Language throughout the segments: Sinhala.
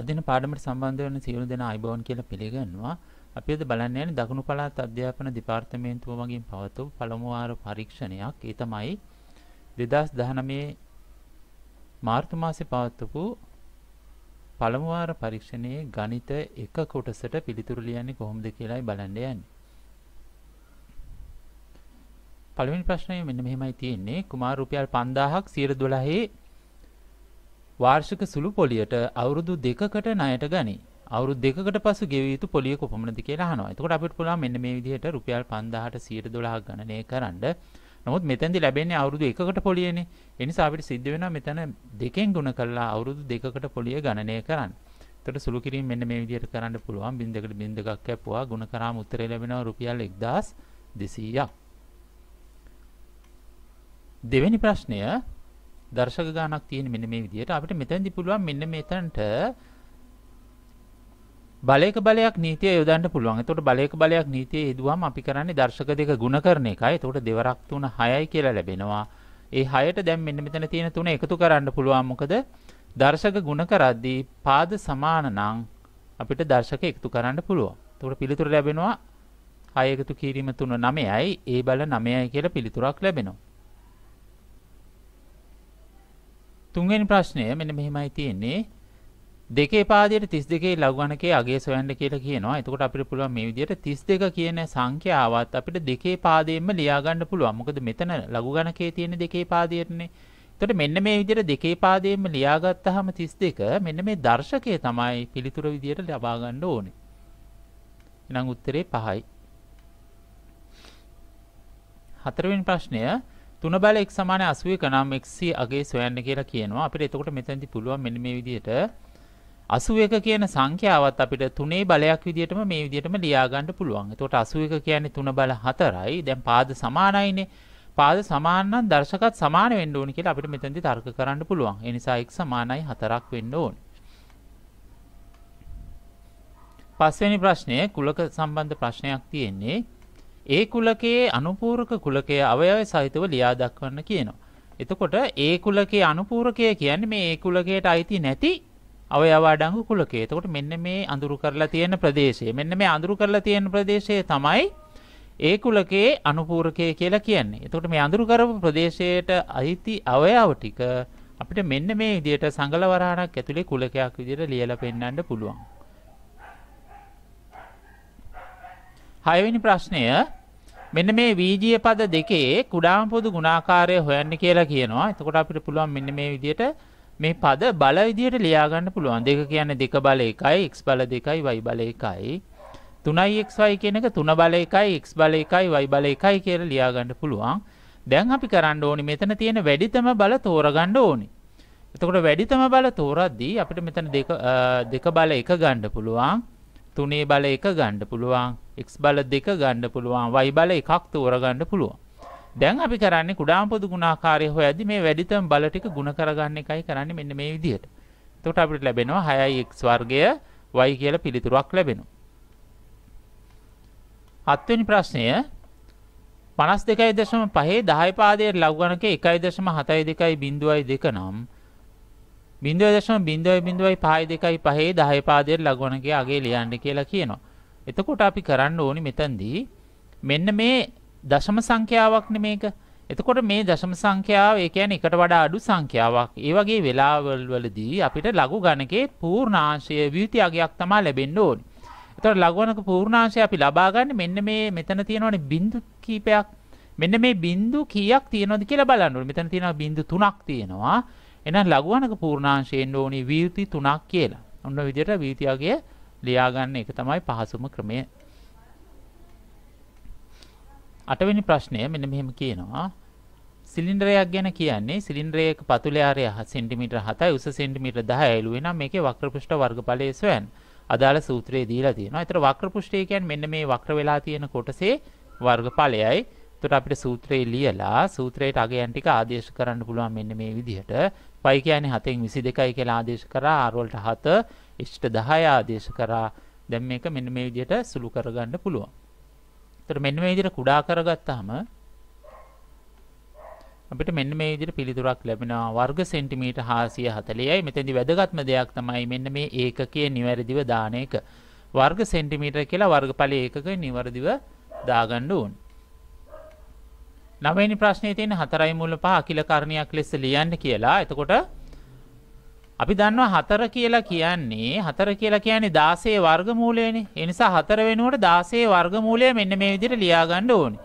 අදින පාඩමට සම්බන්ධ වන සියලු දෙනා අයිබෝන් කියලා පිළිගන්නවා. අපි අද බලන්න යන්නේ දකුණු පළාත් අධ්‍යාපන දෙපාර්තමේන්තුව මගින් පවතු පළමු වාර පරීක්ෂණයක්. ඒ තමයි 2019 මාර්තු මාසේ පවත්වපු පළමු වාර පරීක්ෂණයේ ගණිත 1 කොටසට පිළිතුරු ලියන්නේ කොහොමද කියලායි බලන්න යන්නේ. පළවෙනි ප්‍රශ්නය මෙන්න මෙහෙමයි තියෙන්නේ. කුමාර රුපියල් 5000ක් 112 වාර්ෂික සුළු පොලියට අවුරුදු දෙකකට ණයට ගනී. අවුරුදු දෙකකට පසු ගෙවිය යුතු පොලිය කොපමණද කියලා අහනවා. එතකොට අපිට පුළුවන් මෙන්න මේ විදිහට රුපියල් 5000ට 112ක් ගණනය කරන්න. නමුත් මෙතෙන්දි ලැබෙන්නේ අවුරුදු එකකට පොලියනේ. ඒ නිසා අපිට සිද්ධ වෙනවා මෙතන දෙකෙන් ගුණ කරලා අවුරුදු දෙකකට පොලිය ගණනය කරන්න. එතකොට සුළු කිරීම මෙන්න මේ විදිහට කරන්න පුළුවන්. බින්දකට බින්දකක් කැපුවා ගුණ කරාම උත්තරේ ලැබෙනවා රුපියල් 1200ක්. දෙවෙනි ප්‍රශ්නය දර්ශක ගානක් තියෙන මෙන්න මේ විදිහට අපිට මෙතනදී පුළුවන් මෙන්න මෙතනට බලයක බලයක් නීතිය යොදන්න පුළුවන්. එතකොට බලයක බලයක් නීතිය යෙදුවම අපි කරන්නේ දර්ශක දෙක ගුණ කරන එකයි. එතකොට දෙවරක් තුන 6යි කියලා ලැබෙනවා. ඒ 6ට දැන් මෙන්න මෙතන තියෙන තුන එකතු කරන්න පුළුවන්. මොකද දර්ශක ගුණ කරද්දී පාද සමාන නම් අපිට දර්ශක එකතු කරන්න පුළුවන්. එතකොට පිළිතුර ලැබෙනවා 6 එකතු කිරීම 3 9යි. ඒ බල 9යි කියලා පිළිතුරක් ලැබෙනවා. තුන්වෙනි ප්‍රශ්නය මෙන්න මෙහෙමයි තියෙන්නේ දෙකේ පාදයට 32 ලඝු ගණකයේ අගය සොයන්න කියලා කියනවා. එතකොට අපිට පුළුවන් මේ විදිහට 32 කියන සංඛ්‍යාවත් අපිට දෙකේ පාදයෙන්ම ලියා ගන්න පුළුවන්. මොකද මෙතන ලඝු ගණකයේ තියෙන දෙකේ පාදයටනේ. එතකොට මෙන්න මේ විදිහට දෙකේ පාදයෙන්ම ලියාගත්තාම 32 මෙන්න මේ දර්ශකය තමයි පිළිතුර විදිහට ලබා ගන්න ඕනේ. එහෙනම් උත්තරේ 5යි. හතරවෙනි ප්‍රශ්නය තුන බල x සමාන 81 නම් x අගේ සොයන්න කියලා කියනවා. අපිට එතකොට මෙතනදී පුළුවන් මෙන්න මේ විදිහට 81 කියන සංඛ්‍යාවත් අපිට තුනේ බලයක් විදිහටම මේ විදිහටම ලියා ගන්න පුළුවන්. එතකොට 81 කියන්නේ තුන බල 4යි. දැන් පාද සමානයිනේ. පාද සමාන නම් දර්ශකත් සමාන වෙන්න ඕන කියලා අපිට මෙතනදී තර්ක කරන්න පුළුවන්. ඒ නිසා x සමානයි 4ක් වෙන්න ඕනේ. පස්වෙනි ප්‍රශ්නය කුලක සම්බන්ධ ප්‍රශ්නයක් තියෙන්නේ ඒ කුලකයේ අනුපූරක කුලකයේ අවයව සහිතව ලියා දක්වන්න කියනවා. එතකොට ඒ කුලකයේ අනුපූරකය කියන්නේ මේ ඒ කුලකයට අයිති නැති අවයව අඩංගු කුලකය. එතකොට මෙන්න මේ අඳුරු කරලා තියෙන ප්‍රදේශය. මෙන්න මේ අඳුරු කරලා තියෙන ප්‍රදේශය තමයි ඒ කුලකයේ අනුපූරකය කියලා කියන්නේ. එතකොට මේ අඳුරු කරපු ප්‍රදේශයට අයිති අවයව ටික අපිට මෙන්න මේ විදිහට සංගල වරහණක් ඇතුලේ කුලකයක් විදිහට ලියලා පෙන්වන්න පුළුවන්. හයවෙනි ප්‍රශ්නය මෙන්න මේ වීජිය පද දෙකේ කුඩාම පොදු ගුණාකාරය හොයන්න කියලා කියනවා. එතකොට අපිට පුළුවන් මෙන්න මේ විදිහට මේ පද බල විදිහට ලියා ගන්න පුළුවන්. දෙක කියන්නේ දෙක බල එකයි, x බල දෙකයි, y බල එකයි. 3xy කියන එක 3 බල එකයි, x බල එකයි, y බල එකයි කියලා ලියා ගන්න පුළුවන්. දැන් අපි කරන්න ඕනි මෙතන තියෙන වැඩිතම බල තෝරගන්න ඕනි. එතකොට වැඩිතම බල තෝරද්දී අපිට මෙතන දෙක දෙක බල එක ගන්න පුළුවන්. තුනේ බල එක ගන්න පුළුවන්. x බල දෙක ගන්න පුළුවන් y බල එකක් තෝරගන්න පුළුවන්. දැන් අපි කරන්නේ කුඩාම පොදු ගුණාකාරය හොයද්දි මේ වැඩිතම බල ටික ගුණ කරගන්න එකයි කරන්නේ මෙන්න මේ විදිහට. එතකොට අපිට ලැබෙනවා 6x වර්ගය y කියලා පිළිතුරක් ලැබෙනවා. හත්වෙනි ප්‍රශ්නය 52.5 10 පාදයේ ලඝු ගණක 1.72.02 නම් 0.0.0.52 5 10 පාදයේ ලඝු ගණකයේ අගය ලියන්න කියලා කියනවා. එතකොට අපි කරන්න ඕනි මෙතැන්දී මෙන්න මේ දශම සංඛ්‍යාවක් මේක එතකොට මේ දශම සංඛ්‍යාව ඒ කියන්නේ එකට වඩා අඩු සංඛ්‍යාවක්. ඒ වගේ වෙලාවල් වලදී අපිට ලඝු ගණකේ පූර්ණාංශය විවිධ අගයක් තමයි ලැබෙන්න ඕනි. එතකොට ලඝු ගණක පූර්ණාංශය අපි ලබා ගන්න මෙන්න මේ මෙතන තියෙනවනේ බිඳු කීපයක්. මෙන්න මේ බිඳු කීයක් තියෙනවද කියලා බලන්න ඕනේ. මෙතන තියෙනවා බිඳු 3ක් තියෙනවා. එහෙනම් ලඝු ගණක පූර්ණාංශයෙන් ඕනි විවිධ 3ක් කියලා. ඔන්න ඔය විදිහට විවිධ අගය ලියාගන්න එක තමයි පහසුම ක්‍රමය. අටවෙනි ප්‍රශ්නය මෙන්න මෙහෙම කියනවා. සිලින්ඩරයක් ගැන කියන්නේ සිලින්ඩරයක පතුලේ ආරය සෙන්ටිමීටර 7යි උස සෙන්ටිමීටර 10යි ඇලුවේ නම් මේකේ වක්‍ර පෘෂ්ඨ වර්ගඵලයේ සොයන් අදාළ සූත්‍රයේ දීලා තියෙනවා. ඒතර වක්‍ර පෘෂ්ඨය කියන්නේ මෙන්න මේ වක්‍ර වෙලා තියෙන කොටසේ වර්ගඵලයයි එතකොට අපිට සූත්‍රේ ලියලා සූත්‍රයට අගයන් ටික ආදේශ කරන්න පුළුවන් මෙන්න මේ විදිහට. පයි කියන්නේ 7න් 22යි කියලා ආදේශ කරා, R වලට 7, ඉෂ්ට 10 ආදේශ කරා. දැන් මේක මෙන්න මේ විදිහට සුළු කරගන්න පුළුවන්. එතකොට මෙන්න මේ විදිහට කුඩා කරගත්තාම අපිට මෙන්න මේ විදිහට පිළිතුරක් ලැබෙනවා වර්ග සෙන්ටිමීටර් 440යි. මෙතෙන්දි වැදගත්ම දෙයක් තමයි මෙන්න මේ ඒකකයේ නිවැරදිව දාන එක. වර්ග සෙන්ටිමීටර් කියලා වර්ගඵලයේ ඒකක නිවැරදිව දාගන්න ඕනේ. නවවෙනි ප්‍රශ්නේ තියෙන හතරයි මුල පහ අකිල කර්ණයක් ලෙස ලියන්න කියලා. එතකොට අපි දන්නවා හතර කියලා කියන්නේ හතර කියලා කියන්නේ 16 වර්ගමූලයනේ. ඒ නිසා හතර වෙනුවට 16 වර්ගමූලය මෙන්න මේ විදිහට ලියා ගන්න ඕනේ.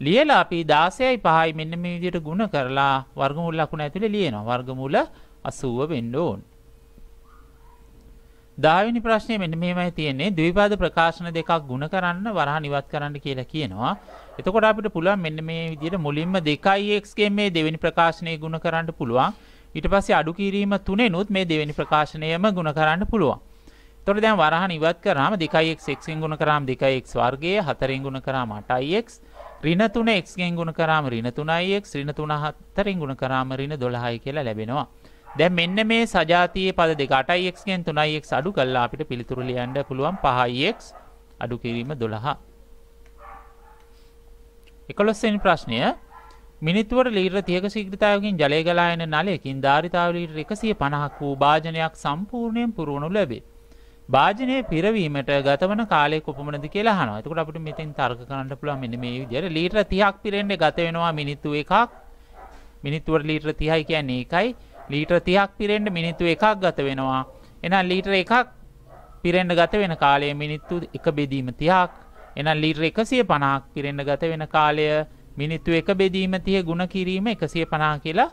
ලියලා අපි 16යි 5යි මෙන්න මේ විදිහට ගුණ කරලා වර්ගමූල ලකුණ ඇතුලේ ලියනවා. වර්ගමූල 80 වෙන්න ඕනේ. 10 වෙනි ප්‍රශ්නේ මෙන්න මෙහෙමයි තියෙන්නේ. ද්විපාද ප්‍රකාශන දෙකක් ගුණ කරන්න වරහන් ඉවත් කරන්න කියලා කියනවා. එතකොට අපිට පුළුවන් මෙන්න මේ විදිහට මුලින්ම 2x ගෙන් මේ දෙවෙනි ප්‍රකාශනය ගුණ කරන්න පුළුවන්. ඊට පස්සේ අඩු කිරීම තුනෙනුත් මේ දෙවෙනි ප්‍රකාශනයම ගුණ කරන්න පුළුවන්. එතකොට දැන් වරහන් ඉවත් කරාම 2x x ගෙන් ගුණ කරාම 2x වර්ගය, 4 ගෙන් ගුණ කරාම 8x, ඍණ 3x ගෙන් ගුණ කරාම ඍණ 3x, ඍණ 3 4 ගෙන් ගුණ කරාම ඍණ 12යි කියලා ලැබෙනවා. දැන් මෙන්න මේ සජාතීය පද දෙක 8x ගෙන් 3x අඩු කළා අපිට පිළිතුරු ලියන්න පුළුවන් 5x අඩු කිරීම 12. 11වෙනි ප්‍රශ්නය මිනිත්තුවට ලීටර 30ක ශීඝ්‍රතාවකින් ජලය ගලා එන නලයකින් ධාරිතාව ලීටර 150ක් වූ භාජනයක් සම්පූර්ණයෙන් පුරවනු ලැබේ. භාජනයේ පිරවීමට ගතවන කාලය කොපමණද කියලා අහනවා. එතකොට අපිට මෙතෙන් තර්ක කරන්න පුළුවන් මෙන්න මේ විදිහට ලීටර 30ක් පිරෙන්නේ ගත වෙනවා මිනිත්තු එකක්. මිනිත්තුවට ලීටර 30යි කියන්නේ ඒකයි. ලීටර 30ක් පිරෙන්න මිනිත්තු එකක් ගත වෙනවා. එහෙනම් ලීටර එකක් පිරෙන්න ගත වෙන කාලය මිනිත්තු 1 බෙදීම 30ක්. එනම් ලිර් එකසිය පණක් පිරෙන්න්න ගත වෙන කාලය මිනිත්තු එක බෙදීම තිය ගුණ කිරීම එකසිය පනා කියලා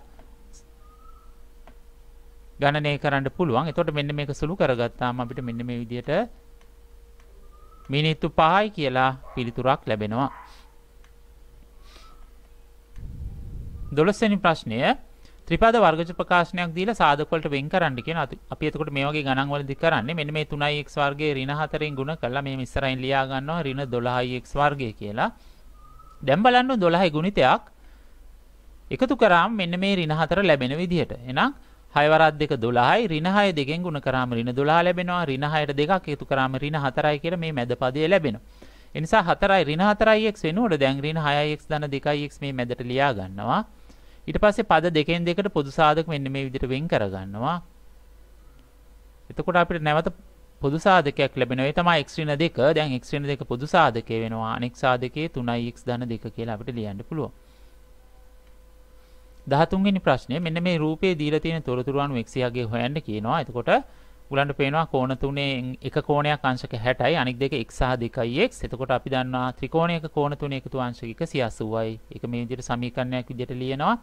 ගණනය කරන්න පුළුවන් එතොට මෙන්න මේක සුළු කරගත්තාම අපිට මෙන්න මේ විදියට මිනිත්තු පහයි කියලා පිළිතුරක් ලැබෙනවා දොළස්සනි ප්‍රශ්නය ත්‍රිපද වර්ගජ ප්‍රකාශනයක් දීලා සාධක වලට වෙන් කරන්න කියන අපි එතකොට මේ වගේ ගණන් වලදී කරන්නේ මෙන්න මේ 3x වර්ගයේ ඍණ 4ෙන් ගුණ කරලා මේ ඉස්සරහින් ලියා ගන්නවා ඍණ 12x වර්ගය කියලා. දැන් බලන්න 12 ගුණිතයක් එකතු කරාම මෙන්න මේ ඍණ 4 ලැබෙන විදිහට. එහෙනම් 6 වරක් දෙක 12යි ඍණ 6 දෙකෙන් ගුණ කරාම ඍණ 12 ලැබෙනවා ඍණ 6ට දෙකක් එකතු කරාම ඍණ 4යි කියලා මේ මැද පදය ලැබෙනවා. එනිසා 4යි ඍණ 4යි x වෙනුවට දැන් ඍණ 6යි x ධන 2යි x මේ මැදට ලියා ගන්නවා. ඊට පස්සේ පද දෙකෙන් දෙකට පොදු සාධක මෙන්න මේ විදිහට වෙන් කරගන්නවා. එතකොට අපිට නැවත පොදු සාධකයක් ලැබෙනවා. ඒ තමයි x ඍණ 2. දැන් x ඍණ 2 පොදු සාධකය වෙනවා. අනෙක් සාධකයේ 3x ධන 2 කියලා අපිට ලියන්න පුළුවන්. 13 වෙනි ප්‍රශ්නේ මෙන්න මේ රූපයේ දීලා තියෙන තොරතුරු අනුව x යගේ හොයන්න කියනවා. එතකොට උලන්ට පේනවා කෝණ තුනේ එක කෝණයක් අංශක 60යි අනිත් දෙක x සහ 2x. එතකොට අපි දන්නවා ත්‍රිකෝණයක කෝණ තුනේ එකතු අංශක 180යි. ඒක මේ විදිහට සමීකරණයක් විදිහට ලියනවා.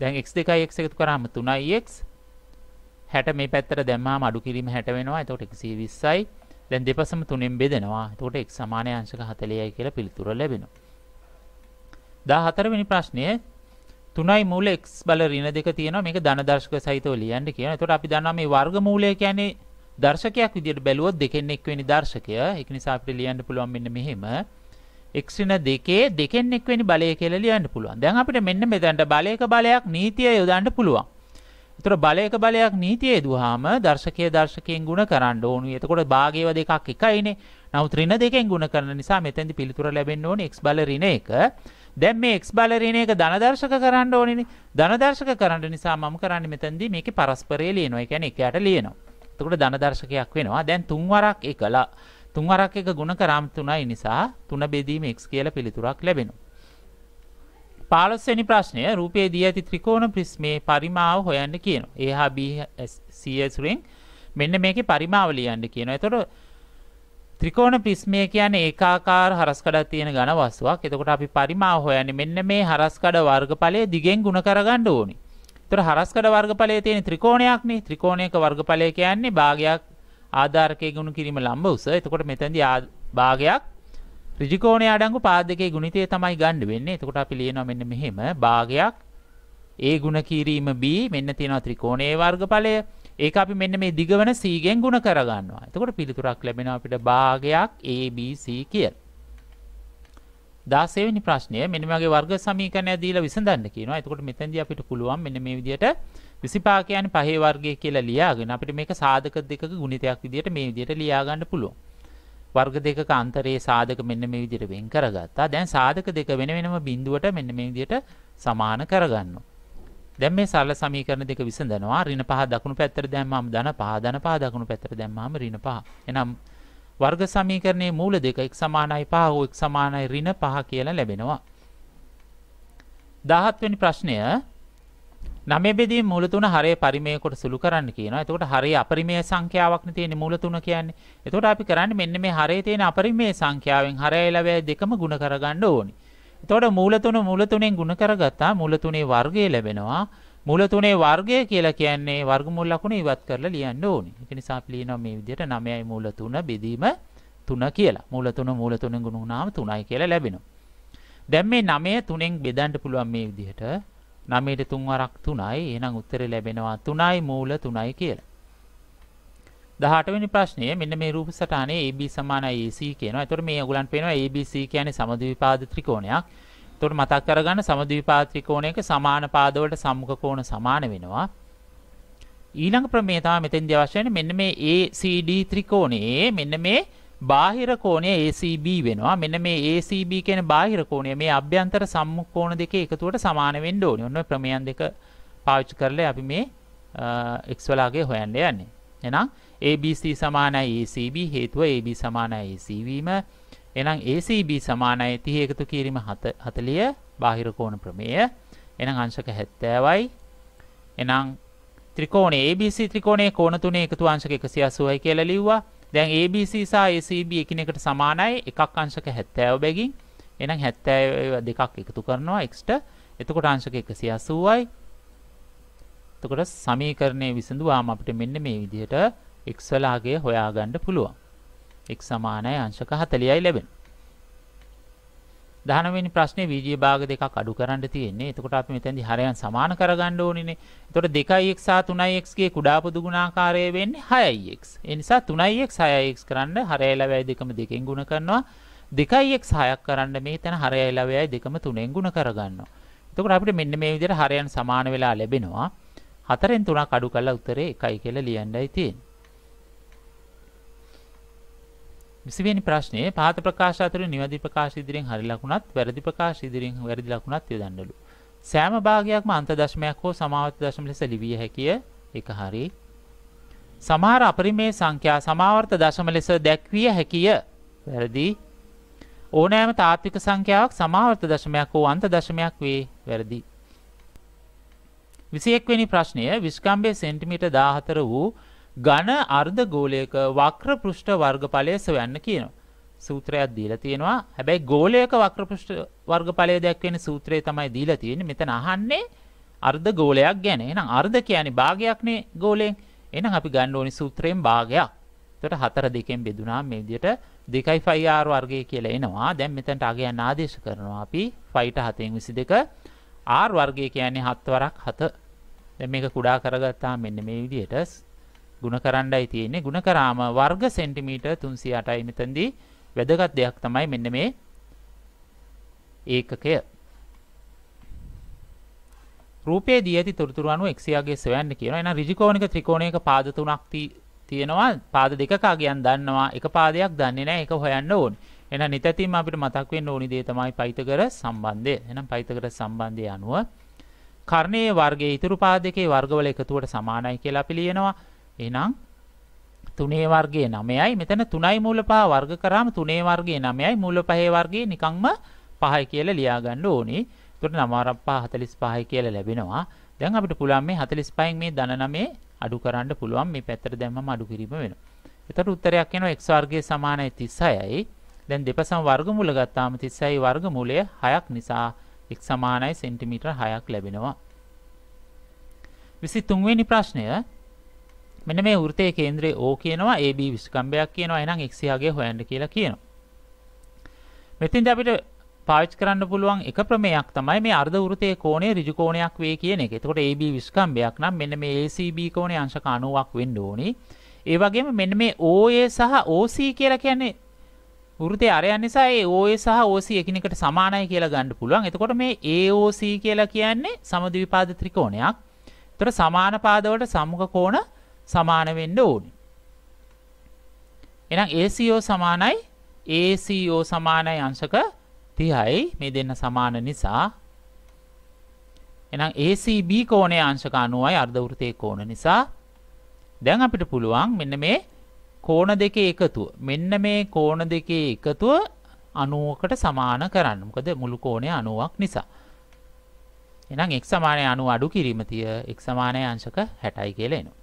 දැන් x2යි x එකතු කරාම 3x 60 මේ පැත්තට දැම්මම අඩු කිරීම 60 වෙනවා. එතකොට 120යි. දැන් දෙපසම තුනෙන් බෙදෙනවා. එතකොට x සමාන අංශක 40යි කියලා පිළිතුර ලැබෙනවා. 14 වෙනි ප්‍රශ්නය 3යි මූල x බල ඍණ දෙක තියෙනවා මේක ධන දර්ශක සහිතව ලියන්න කියනවා. එතකොට අපි දන්නවා මේ වර්ගමූලය කියන්නේ දර්ශකයක් විදිහට බැලුවොත් දෙකෙන් එක් වෙනි දර්ශකය. ඒක නිසා අපිට ලියන්න පුළුවන් මෙන්න මෙහෙම. x ඍණ දෙකේ දෙකෙන් එක් වෙනි බලය කියලා ලියන්න පුළුවන්. දැන් අපිට මෙන්න මෙතනට බලයක බලයක් නීතිය යොදන්න පුළුවන්. එතකොට බලයක බලයක් නීතිය යදුවාම දර්ශකයේ දර්ශකයෙන් ගුණ කරන්න ඕනේ. එතකොට භාගයව දෙකක් එකයිනේ. නමුත් ඍණ දෙකෙන් ගුණ කරන නිසා මෙතෙන්දි පිළිතුර ලැබෙන්න ඕනේ x බල ඍණ 1. දැන් මේ x බලරින එක ධනදර්ශක කරන්න ඕනේනේ. ධනදර්ශක කරන්න නිසා මම කරන්නේ මෙතනදී මේකේ පරස්පරය ලියනවා. ඒ කියන්නේ එකයට ලියනවා. එතකොට ධනදර්ශකයක් වෙනවා. දැන් තුන් වරක් එකලා තුන් වරක් එක ගුණ කරාම 3යි නිසා 3 බෙදීම x කියලා පිළිතුරක් ලැබෙනවා. 15 වෙනි ප්‍රශ්නය රූපයේ දී ඇති ත්‍රිකෝණ ප්‍රිස්මේ පරිමාව හොයන්න කියනවා. A හා B CS රෙන් මෙන්න මේකේ පරිමාව ලියන්න කියනවා. එතකොට ත්‍රිකෝණ ප්‍රිස්මය කියන්නේ ඒකාකාර හරස්කඩක් තියෙන ඝන වස්තුවක්. එතකොට අපි පරිමාව හොයන්නේ මෙන්න මේ හරස්කඩ වර්ගඵලය දිගෙන් ಗುಣ කරගන්න ඕනි. එතකොට හරස්කඩ වර්ගඵලයේ තියෙන ත්‍රිකෝණයක්නේ. ත්‍රිකෝණයක වර්ගඵලය කියන්නේ භාගයක් ආධාරකයේ ගුණ කිරීම ලම්බ උස. එතකොට මෙතෙන්දී භාගයක් ත්‍රිජිකෝණයේ අඩංගු පාදකයේ ගුණිතය තමයි ගන්න වෙන්නේ. එතකොට අපි ලියනවා මෙන්න මෙහෙම භාගයක් ඒ ගුණ කිරීම b මෙන්න තියෙනවා ත්‍රිකෝණයේ වර්ගඵලය ඒක අපි මෙන්න මේ දිගවන C ගෙන් ගුණ කරගන්නවා. එතකොට පිළිතුරක් ලැබෙනවා අපිට භාගයක් ABC කියලා. 16 වෙනි ප්‍රශ්නය මෙන්න මගේ වර්ග සමීකරණය දීලා විසඳන්න කියනවා. එතකොට මෙතෙන්දී අපිට පුළුවන් මෙන්න මේ විදිහට 25 කියන්නේ පහේ වර්ගය කියලා ලියාගෙන අපිට මේක සාධක දෙකක ගුණිතයක් විදිහට මේ විදිහට ලියා ගන්න පුළුවන්. වර්ග දෙකක අන්තරයේ සාධක මෙන්න මේ විදිහට වෙන් කරගත්තා. දැන් සාධක දෙක වෙන වෙනම බිඳුවට මෙන්න මේ විදිහට සමාන කරගන්නවා. දැන් මේ සරල සමීකරණ දෙක විසඳනවා ඍණ 5 දකුණු පැත්තට දැම්මම ධන 5 ධන 5 දකුණු පැත්තට දැම්මම ඍණ 5 එනම් වර්ග සමීකරණයේ මූල දෙක x 5 හෝ x 5 කියලා ලැබෙනවා 17 වෙනි ප්‍රශ්නය නමේ බෙදීම මූල තුන හරයේ පරිමේය කොට සුළු කරන්න කියනවා. එතකොට හරයේ අපරිමේය සංඛ්‍යාවක්නේ තියෙන්නේ මූල තුන කියන්නේ. එතකොට අපි කරන්නේ මෙන්න මේ හරයේ තියෙන අපරිමේය සංඛ්‍යාවෙන් හරය එළවැය දෙකම ගුණ කරගන්න ඕනේ. එතකොට මූල තුන මූල තුනෙන් ගුණ කරගත්තා මූල තුනේ වර්ගය ලැබෙනවා. මූල තුනේ වර්ගය කියලා කියන්නේ වර්ගමූල ලකුණ ඉවත් කරලා ලියන්න ඕනේ. ඒක නිසා අපි ලියනවා මේ විදිහට 9යි මූල 3 බෙදීම 3 කියලා. මූල තුන මූල තුනෙන් ගුණ වුණාම 3යි කියලා ලැබෙනවා. දැන් මේ 9 තුනෙන් බෙදන්න පුළුවන් මේ විදිහට 9ට 3 වරක් 3යි. එහෙනම් උත්තරේ ලැබෙනවා 3යි මූල 3යි කියලා. දහටවනි ප්‍රශ්නය මෙන්න මේ රූප සටානේ AB සමාන AC කියනවා. එතකොට මේ ඔයගලන්ට පේනවා ABC කියන්නේ සමද්විපාද ත්‍රිකෝණයක්. එතකොට මතක් කරගන්න සමද්විපාද ත්‍රිකෝණයක සමාන පාදවලට සම්මුඛ කෝණ සමාන වෙනවා. ඊළඟ ප්‍රමේය තමයි මෙතෙන්දී අවශ්‍ය වෙන්නේ මෙන්න මේ ACD ත්‍රිකෝණයේ මෙන්න මේ බාහිර කෝණය ACB වෙනවා. මෙන්න මේ ACB කියන බාහිර කෝණය මේ අභ්‍යන්තර සම්මුඛ කෝණ දෙකේ එකතුවට සමාන වෙන්න ඕනේ. ඔන්න ඔය ප්‍රමේයන් දෙක පාවිච්චි කරලා අපි මේ x වලාගේ හොයන්න යන්නේ. එහෙනම් ABC සමානයි ACB හේතුව AB සමානයි AC වීම. එහෙනම් ACB සමානයි 30 එකතු කිරීම 40 බාහිර කෝණ ප්‍රමේය. එහෙනම් අංශක 70යි. එහෙනම් ත්‍රිකෝණයේ ABC ත්‍රිකෝණයේ කෝණ තුනේ එකතු අංශක 180යි කියලා ලිව්වා. දැන් ABC සහ ACB එකිනෙකට සමානයි. එකක් අංශක 70 බැගින්. එහෙනම් 70 දෙකක් එකතු කරනවා x ට. එතකොට අංශක 180යි. එතකොට සමීකරණය විසඳුවාම අපිට මෙන්න මේ විදිහට x වල අගය හොයාගන්න පුළුවන්. x සමානයි අංශක 40යි ලැබෙන. 19 වෙනි ප්‍රශ්නේ වීජීය භාග දෙකක් අඩු කරන්න තියෙන්නේ. එතකොට අපි මෙතෙන්දී හරයන් සමාන කරගන්න ඕනිනේ. එතකොට 2x සහ 3x ගේ කුඩා පොදු ගුණාකාරය වෙන්නේ 6x. ඒ නිසා 3x 6x කරන්න හරය ලැබෙයි දෙකම දෙකෙන් ගුණ කරනවා. 2x 6ක් කරන්න මේ තැන හරය ලැබෙයි දෙකම 3ෙන් ගුණ කරගන්නවා. එතකොට අපිට මෙන්න මේ විදිහට හරයන් සමාන වෙලා ලැබෙනවා. 4ෙන් 3ක් අඩු කරලා උත්තරේ 1යි කියලා ලියන්නයි තියෙන්නේ. විසිවෙනි ප්‍රශ්නයේ පහත ප්‍රකාශ අතුරු නිවැරදි ප්‍රකාශ ඉදිරියෙන් හරි ලකුණත් වැරදි ප්‍රකාශ ඉදිරියෙන් වැරදි ලකුණත් යොදන්නලු. සෑම භාගයක්ම අන්ත දශමයක් හෝ සමාවර්ත දශම ලෙස ලිවිය හැකිය. එක හරි. සමහර අපරිමේ සංඛ්‍යා සමාවර්ත දශම ලෙස දැක්විය හැකිය. වැරදි. ඕනෑම තාත්වික සංඛ්‍යාවක් සමාවර්ත දශමයක් හෝ අන්ත දශමයක් වේ. වැරදි. 21 වෙනි ප්‍රශ්නය විස්කම්බේ සෙන්ටිමීටර් 14 වූ ඝන අර්ධ ගෝලයක වක්‍ර පෘෂ්ඨ වර්ගඵලය සොයන්න කියනවා. සූත්‍රයක් දීලා තියෙනවා. හැබැයි ගෝලයක වක්‍ර පෘෂ්ඨ වර්ගඵලය දැක්වෙන සූත්‍රය තමයි දීලා තියෙන්නේ. මෙතන අහන්නේ අර්ධ ගෝලයක් ගැන. එහෙනම් අර්ධ කියන්නේ භාගයක්නේ ගෝලයෙන්. එහෙනම් අපි ගන්න ඕනි සූත්‍රයෙන් භාගයක්. එතකොට 4 දෙකෙන් බෙදුනා මේ විදිහට 2.5r වර්ගය කියලා එනවා. දැන් මෙතනට අගයන් ආදේශ කරනවා අපි 5ට 7න් 22 r වර්ගය කියන්නේ 7 වරක් 7. දැන් මේක කුඩා කරගත්තාම මෙන්න මේ විදිහට ගුණ කරන්නයි තියෙන්නේ. ගුණ කරාම වර්ග සෙන්ටිමීටර් 308යි මෙතෙන්දී වැදගත් දෙයක් තමයි මෙන්න මේ ඒකකය. රූපයේ දී ඇති තොරතුරු අනුව එක්සියාගේ සොයන්න කියනවා. එහෙනම් ඍජුකෝණික ත්‍රිකෝණයක පාද තුනක් තියෙනවා. පාද දෙකක අගයන් දන්නවා. එක පාදයක් දන්නේ නැහැ. ඒක හොයන්න ඕන. එහෙනම් නිතැතිම අපිට මතක් වෙන්න ඕනි දේ තමයි පයිතගරස් සම්බන්ධය. එහෙනම් පයිතගරස් සම්බන්ධය අනුව කර්ණයේ වර්ගයේ ඉතුරු පාදකේ වර්ගවල එකතුවට සමානයි කියලා අපි ලියනවා. එහෙනම් තුනේ වර්ගයේ 9යි මෙතන 3යි මූල 5 වර්ග කරාම තුනේ වර්ගයේ 9යි මූල 5 වර්ගයේ නිකන්ම 5යි කියලා ලියා ගන්න ඕනේ. එතකොට 9 45යි කියලා ලැබෙනවා. දැන් අපිට පුළුවන් මේ 45න් මේ ධන 9 අඩු කරන්න පුළුවන් මේ පැත්තට දැම්මම අඩු කිරීම වෙනවා. එතකොට උත්තරයක් එනවා x වර්ගයේ සමානයි 36යි. දැන් දෙපසම වර්ගමූල ගත්තාම 36 වර්ගමූලය 6ක් නිසා x සමානයි සෙන්ටිමීටර 6ක් ලැබෙනවා. 23 වෙනි ප්‍රශ්නය මෙන්න මේ වෘතයේ කේන්ද්‍රය O කියනවා AB විස්කම්භයක් කියනවා එහෙනම් x යාගේ හොයන්න කියලා කියනවා මෙතෙන්ද අපිට පාවිච්චි කරන්න පුළුවන් එක ක්‍රමයක් තමයි මේ අර්ධ වෘතයේ කෝණය ඍජු කෝණයක් වේ කියන එක. එතකොට AB විස්කම්භයක් නම් මෙන්න මේ ACB කෝණය අංශක 90ක් වෙන්න ඕනේ. ඒ වගේම මෙන්න මේ OA සහ OC කියලා කියන්නේ වෘතයේ අරයන් නිසා ඒ OA සහ OC එකිනෙකට සමානයි කියලා ගන්න පුළුවන්. එතකොට මේ AOC කියලා කියන්නේ සමද්විපාද ත්‍රිකෝණයක්. ඒතර සමාන පාදවලට සම්මුඛ කෝණ සමාන වෙන්න ඕනේ. එහෙනම් ACO සමානයි ACO සමානයි අංශක 30යි මේ දෙන්න සමාන නිසා එහෙනම් ACB කෝණයේ අංශක 90යි අර්ධවෘතයේ කෝණ නිසා දැන් අපිට පුළුවන් මෙන්න මේ කෝණ දෙකේ එකතුව මෙන්න මේ කෝණ දෙකේ එකතුව 90කට සමාන කරන්න. මොකද මුළු කෝණය 90ක් නිසා. එහෙනම් x 90 අඩු කිරීම තිය x 60යි කියලා එනවා.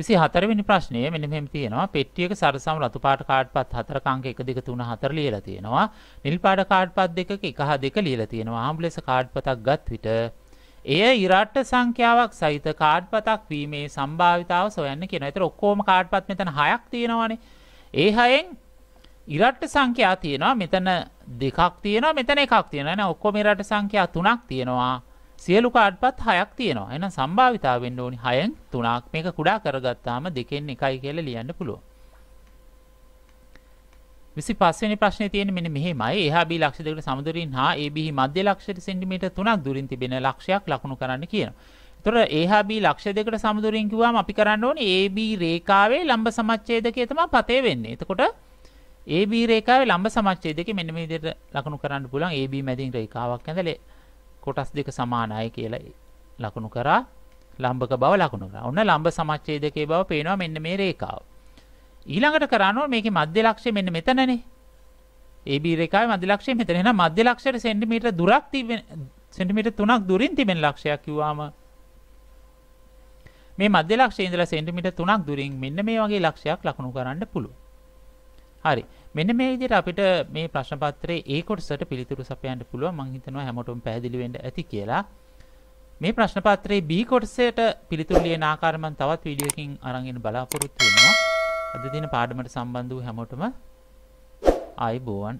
විසි හතරවෙනි ප්‍රශ්නය මෙන මෙම තියෙනවා පෙට්ටියක සරසම් රතුපාට කාඩ්පත් හතරකාංක එක දෙක තුන හතර ලියල තියෙනවා නිල්පාට කාඩ්පත් දෙක එක හා දෙක ලියල තියෙනවා හම්බලෙස කාඩ්පතක් ගත් විට එය ඉරට්ට සංඛ්‍යාවක් සහිත කාඩ්පතක් වීමේ සම්භාවිතාව සොයන්න කියෙන ඇතර ඔක්කෝම කාඩ්පත් මෙතන හයක් තියෙනවානේ ඒ හයෙන් ඉරට්ට සංඛ්‍යා තියෙනවා මෙතන දෙකක් තියෙනවා මෙතන එකක් තියෙන ඔක්කොම ඉරට සංඛ්‍යා තුනක් තියෙනවා සියලු කාඩ්පත් හයක් තියෙනවා. එහෙනම් සම්භාවිතාව වෙන්න ඕනි 6න් 3ක්. මේක කුඩා කරගත්තාම 2න් 1යි කියලා ලියන්න පුළුවන්. 25 වෙනි ප්‍රශ්නේ තියෙන්නේ මෙන්න මෙහෙමයි. එහා B ලක්ෂ දෙකට සමදුරින් හා AB මධ්‍ය ලක්ෂයට සෙන්ටිමීටර් 3ක් දුරින් තිබෙන ලක්ෂයක් ලකුණු කරන්න කියනවා. එතකොට එහා B ලක්ෂ දෙකට සමදුරින් කිව්වම අපි කරන්න ඕනේ AB රේඛාවේ ලම්බ සමච්ඡේදකයේ තමයි පතේ වෙන්නේ. එතකොට AB රේඛාවේ ලම්බ සමච්ඡේදකයේ මෙන්න මේ විදිහට ලකුණු කරන්න පුළුවන්. AB මැදින් රේඛාවක් ඇඳලා කොටස් දෙක සමානයි කියලා ලකුණු කරා ලම්බක බව ලකුණු කරා. ඔන්න ලම්බ සමච්ඡේදකයේ බව පේනවා මෙන්න මේ රේඛාව. ඊළඟට කරන්නේ මේකේ මධ්‍ය ලක්ෂය මෙන්න මෙතනනේ. AB රේඛාවේ මධ්‍ය ලක්ෂය මෙතන. එහෙනම් මධ්‍ය ලක්ෂයට සෙන්ටිමීටර දුරක් තිබෙන සෙන්ටිමීටර 3ක් දුරින් තිබෙන ලක්ෂයක් කිව්වාම මේ මධ්‍ය ලක්ෂයේ ඉඳලා සෙන්ටිමීටර 3ක් දුරින් මෙන්න මේ වගේ ලක්ෂයක් ලකුණු කරන්න පුළුවන්. හරි මෙන්න මේ විදිහට අපිට මේ ප්‍රශ්න පත්‍රයේ ඒ කොටසට පිළිතුරු සපයන්න පුළුවන් මම හිතනවා හැමෝටම පැහැදිලි වෙන්න ඇති කියලා මේ ප්‍රශ්න පත්‍රයේ B කොටසයට පිළිතුරු ලියන ආකාරය මම තවත් වීඩියෝ එකකින් අරන් එන්න බලාපොරොත්තු වෙනවා අද දින පාඩමට සම්බන්ධ වූ හැමෝටම ආයුබෝවන්